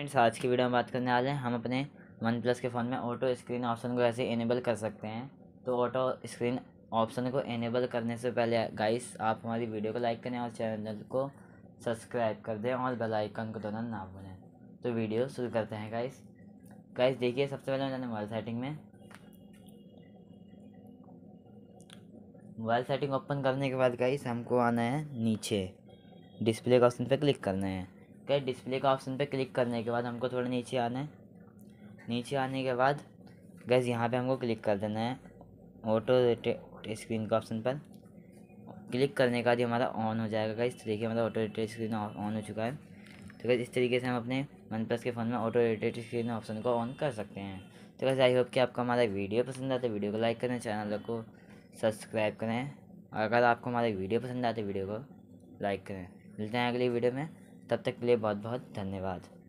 and आज की video में बात करने वाले हैं हम अपने वन प्लस के फ़ोन में ऑटो स्क्रीन ऑप्शन को ऐसे इनेबल कर सकते हैं तो ऑटो स्क्रीन ऑप्शन को इनेबल करने से पहले गाइस आप हमारी वीडियो को लाइक करें और चैनल को सब्सक्राइब कर दें और बेल आइकन को दोनों ना भूलें तो वीडियो शुरू करते हैं गाइस गाइस देखिए सबसे पहले मैंने मोबाइल सेटिंग में मोबाइल सेटिंग ओपन करने के बाद गाइस हमको आना है नीचे डिस्प्ले का ऑप्शन पर क्लिक करना है गए डिस्प्ले का ऑप्शन पे क्लिक करने के बाद हमको थोड़ा नीचे आना है नीचे आने के बाद गैस यहाँ पे हमको क्लिक कर देना है ऑटो रोटेट स्क्रीन का ऑप्शन पर क्लिक करने के बाद ये हमारा ऑन हो जाएगा गैस इस तरीके हमारा ऑटो रोटेट स्क्रीन ऑन हो चुका है तो गैस इस तरीके से हम अपने वन प्लस के फ़ोन में ऑटो रोटेट स्क्रीन ऑप्शन को ऑन कर सकते हैं तो गैस आई होप कि आपको हमारा वीडियो पसंद आता है वीडियो को लाइक करें चैनल को सब्सक्राइब करें और अगर आपको हमारे वीडियो पसंद आते वीडियो को लाइक करें मिलते हैं अगली वीडियो में तब तक के लिए बहुत बहुत धन्यवाद